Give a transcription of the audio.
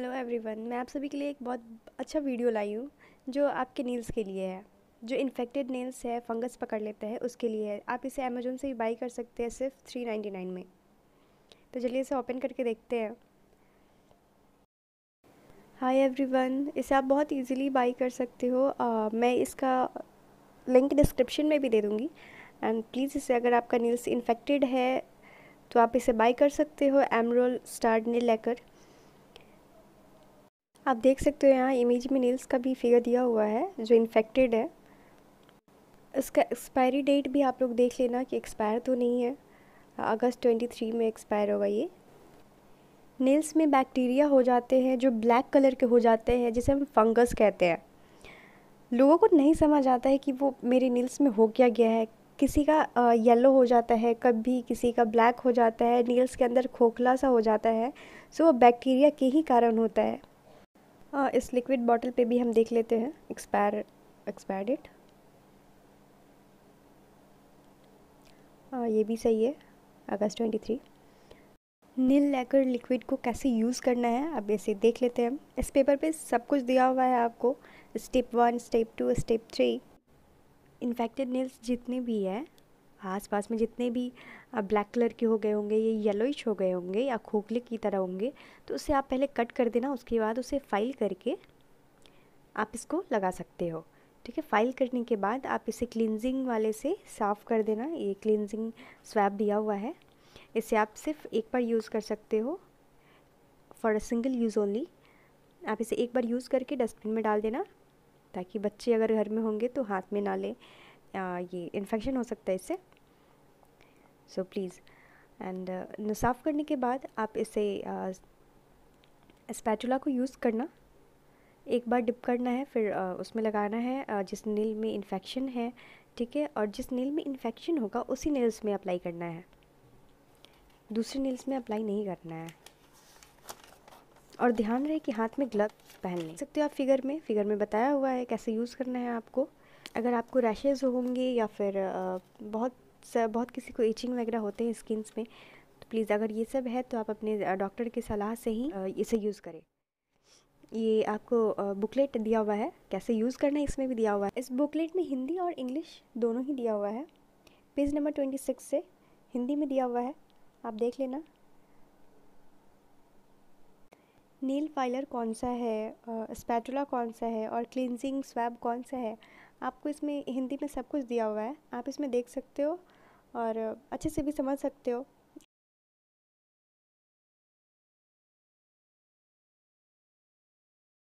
hello everyone मैं आप सभी के लिए एक बहुत अच्छा वीडियो लाई हूँ जो आपके नील्स के लिए है जो इन्फेक्टेड नेल्स है फंगस पकड़ लेते हैं उसके लिए है आप इसे अमेजोन से ही बाई कर सकते हैं सिर्फ थ्री नाइन्टी नाइन में तो चलिए इसे ओपन करके देखते हैं हाय एवरीवन इसे आप बहुत इजीली बाई कर सकते हो आ, मैं इसका लिंक डिस्क्रिप्शन में भी दे दूँगी एंड प्लीज़ इसे अगर आपका नील्स इन्फेक्टेड है तो आप इसे बाई कर सकते हो एमरोल स्टार ने लेकर आप देख सकते हो यहाँ इमेज में नेल्स का भी फिगर दिया हुआ है जो इन्फेक्टेड है इसका एक्सपायरी डेट भी आप लोग देख लेना कि एक्सपायर तो नहीं है अगस्त ट्वेंटी थ्री में एक्सपायर होगा ये नेल्स में बैक्टीरिया हो जाते हैं जो ब्लैक कलर के हो जाते हैं जिसे हम फंगस कहते हैं लोगों को नहीं समझ आता है कि वो मेरे नील्स में हो क्या गया है किसी का येलो हो जाता है कभी किसी का ब्लैक हो जाता है नील्स के अंदर खोखला सा हो जाता है सो वो बैक्टीरिया के ही कारण होता है हाँ, इस लिक्विड बॉटल पे भी हम देख लेते हैं एक्सपायर एक्सपायर डेट ये भी सही है अगस्त ट्वेंटी थ्री नील लेकर लिक्विड को कैसे यूज़ करना है अब ऐसे देख लेते हैं इस पेपर पे सब कुछ दिया हुआ है आपको step one step two step three infected nails जितने भी हैं आसपास में जितने भी ब्लैक कलर के हो गए होंगे ये येलोइश हो गए होंगे या खोखले की तरह होंगे तो उसे आप पहले कट कर देना उसके बाद उसे फाइल करके आप इसको लगा सकते हो ठीक है फाइल करने के बाद आप इसे क्लिनजिंग वाले से साफ़ कर देना ये क्लिनजिंग स्वैप दिया हुआ है इसे आप सिर्फ एक बार यूज़ कर सकते हो for a single use only आप इसे एक बार यूज़ करके डस्टबिन में डाल देना ताकि बच्चे अगर घर में होंगे तो हाथ में ना लें ये इन्फेक्शन हो सकता है इससे सो प्लीज़ एंड साफ़ करने के बाद आप इसे स्पैचुला uh, को यूज़ करना एक बार डिप करना है फिर uh, उसमें लगाना है uh, जिस नील में इन्फेक्शन है ठीक है और जिस नील में इन्फेक्शन होगा उसी नील्स में अप्लाई करना है दूसरे नील्स में अप्लाई नहीं करना है और ध्यान रहे कि हाथ में ग्लव पहन लें सकते हो आप फिगर में फिगर में बताया हुआ है कैसे यूज़ करना है आपको अगर आपको रैशेज़ होंगे या फिर बहुत बहुत किसी को इचिंग वगैरह होते हैं स्किन्स में तो प्लीज़ अगर ये सब है तो आप अपने डॉक्टर की सलाह से ही इसे यूज़ करें ये आपको बुकलेट दिया हुआ है कैसे यूज़ करना है इसमें भी दिया हुआ है इस बुकलेट में हिंदी और इंग्लिश दोनों ही दिया हुआ है पेज नंबर ट्वेंटी सिक्स से हिंदी में दिया हुआ है आप देख लेना नील फाइलर कौन सा है स्पैटुला कौन सा है और क्लिनजिंग स्वैब कौन सा है आपको इसमें हिंदी में सब कुछ दिया हुआ है आप इसमें देख सकते हो और अच्छे से भी समझ सकते हो